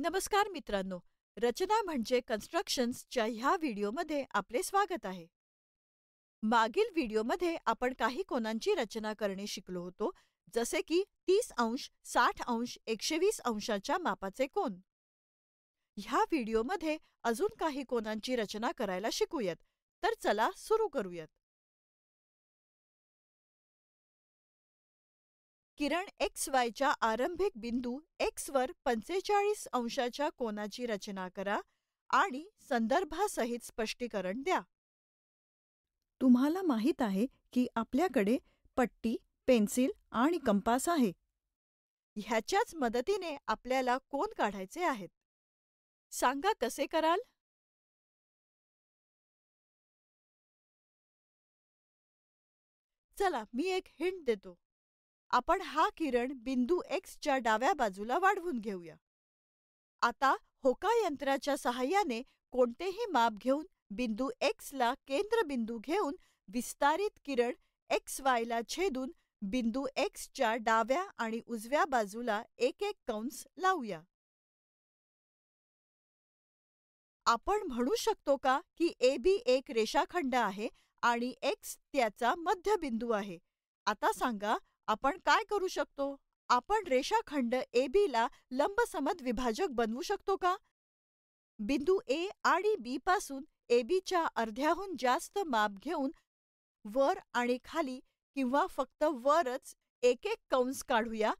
नमस्कार मित्रांनो रचना म्हणजे कन्स्ट्रक्शन्सच्या ह्या व्हिडिओमध्ये आपले स्वागत आहे मागील व्हिडिओमध्ये आपण काही कोनांची रचना करणे शिकलो होतो जसे की तीस अंश साठ अंश एकशे वीस अंशाच्या मापाचे कोण ह्या व्हिडिओमध्ये अजून काही कोनांची रचना करायला शिकूयात तर चला सुरू करूयात किरण एक्स वायच्या आरंभिक बिंदू वर पंचेचाळीस अंशाच्या कोनाची रचना करा आणि संदर्भासहित स्पष्टीकरण द्या तुम्हाला माहीत आहे की आपल्याकडे पट्टी पेन्सिल आणि कंपास आहे ह्याच्याच मदतीने आपल्याला कोण काढायचे आहेत सांगा कसे कराल चला मी एक हिंट देतो आपण हा किरण बिंदू एक्सच्या डाव्या बाजूला वाढवून घेऊया आता होका यंत्राच्या सहाय्याने कोणतेही माप घेऊन बिंदू एक्सला केंद्रबिंदू घेऊन विस्तारित किरण एक्स वायला छेदून बिंदू एक्सच्या डाव्या आणि उजव्या बाजूला एक एक कंस लावूया आपण म्हणू शकतो का की ए बी एक रेषाखंड आहे आणि एक्स त्याचा मध्यबिंदू आहे आता सांगा आपण काय करू शकतो आपण रेषाखंड ए बी ला लंबसमत विभाजक बनवू शकतो का बिंदू ए आणि बी पासून ए बीच्या अर्ध्याहून जास्त माप घेऊन वर आणि खाली किंवा फक्त वरच एक एक कंस काढूया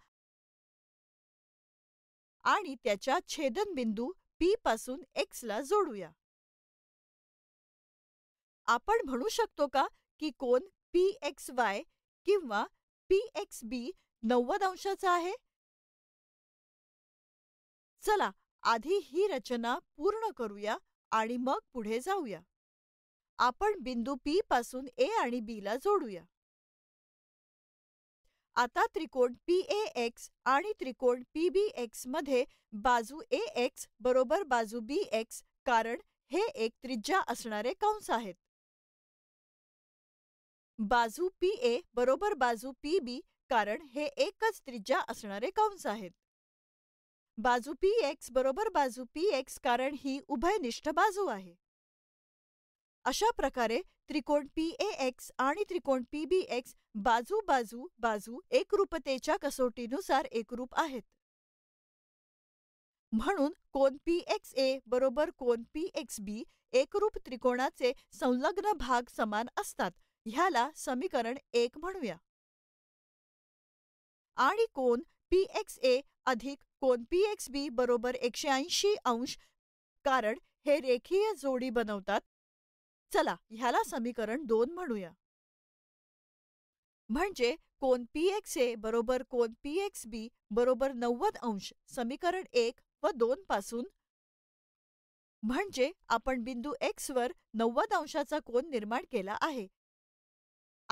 आणि त्याच्या छेदनबिंदू पी पासून एक्स ला जोडूया आपण म्हणू शकतो का की कोन पी एक्स वाय किंवा पी एक्स बी नव्वद अंशाचा आहे चला आधी ही रचना पूर्ण करूया आणि मग पुढे जाऊया आपण बिंदू पी पासून ए आणि बी ला जोडूया आता त्रिकोण पी ए एक्स आणि त्रिकोण पी बी एक्स मध्ये बाजू ए एक्स बरोबर बाजू बी एक्स कारण हे एक त्रिज्या असणारे कंस आहेत बाजू पी ए बरोबर बाजू पी बी कारण हे एकच त्रिज्या असणारे कंस आहेत बाजू पी एक्स बरोबर बाजू पी एक्स कारण ही उभयनिष्ठ बाजू आहे अशा प्रकारे त्रिकोण पी ए एक्स आणि त्रिकोण पी बी एक्स बाजू बाजू बाजू एकरूपतेच्या कसोटीनुसार एकरूप आहेत म्हणून कोन पी एक्स ए बरोबर कोन पी एक्स बी एकरूप त्रिकोणाचे संलग्न भाग समान असतात ह्याला समीकरण एक म्हणूया आणि कोण पी एक्स ए अधिक कोण पी एक्स बी बरोबर एकशे ऐंशी अंश कारण हे रेखीय जोडी बनवतात चला ह्याला समीकरण दोन म्हणूया म्हणजे कोण पी एक्स ए बरोबर कोण पी एक्स बी बरोबर नव्वद अंश समीकरण एक व दोन पासून म्हणजे आपण बिंदू एक्स वर नव्वद अंशाचा कोण निर्माण केला आहे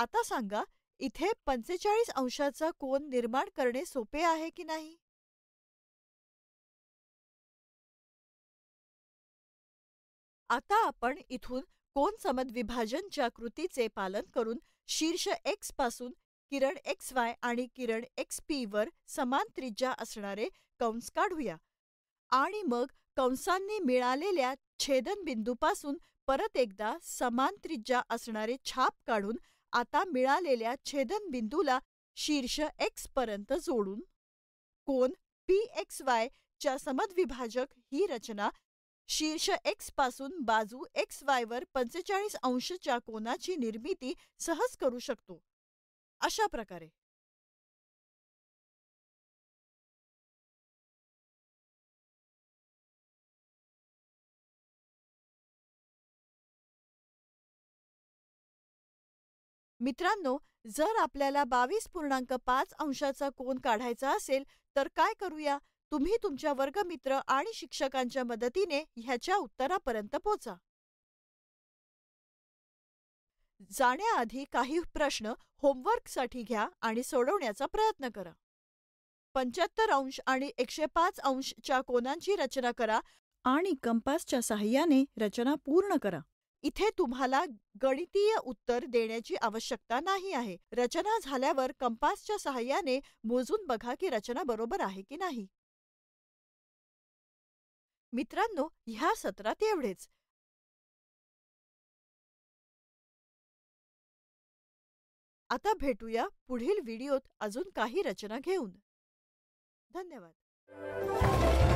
आता सांगा इथे पंचेचाळीस अंशाचा कोन निर्माण करणे सोपे आहे की नाही आता आपण इथून कोन समद्विभाजनच्या कृतीचे पालन करून शीर्ष एक्स पासून किरण एक्स वाय आणि किरण एक्स पी वर समान त्रिज्या असणारे कंस काढूया आणि मग कंसांनी मिळालेल्या छेदनबिंदूपासून परत एकदा समान त्रिज्या असणारे छाप काढून आता मिळालेल्या बिंदूला शीर्ष एक्स पर्यंत जोडून कोन पी एक्स वाय च्या समद्विभाजक ही रचना शीर्ष एक्स पासून बाजू एक्स वाय वर पंचेचाळीस अंशच्या कोनाची निर्मिती सहज करू शकतो अशा प्रकारे मित्रांनो जर आपल्याला बावीस पूर्णांक पाच अंशाचा कोन काढायचा असेल तर काय करूया तुम्ही तुमच्या वर्गमित्र आणि शिक्षकांच्या मदतीने ह्याच्या उत्तरापर्यंत पोचा जाण्याआधी काही प्रश्न होमवर्कसाठी घ्या आणि सोडवण्याचा प्रयत्न करा पंच्याहत्तर अंश आणि एकशे पाच अंशच्या कोनांची रचना करा आणि कंपासच्या सहाय्याने रचना पूर्ण करा इथे तुम्हाला गणितीय उत्तर देण्याची आवश्यकता नाही आहे रचना झाल्यावर कंपासच्या सहाय्याने मोजून बघा की रचना बरोबर आहे की नाही मित्रांनो ह्या सत्रात एवढेच आता भेटूया पुढील व्हिडिओत अजून काही रचना घेऊन धन्यवाद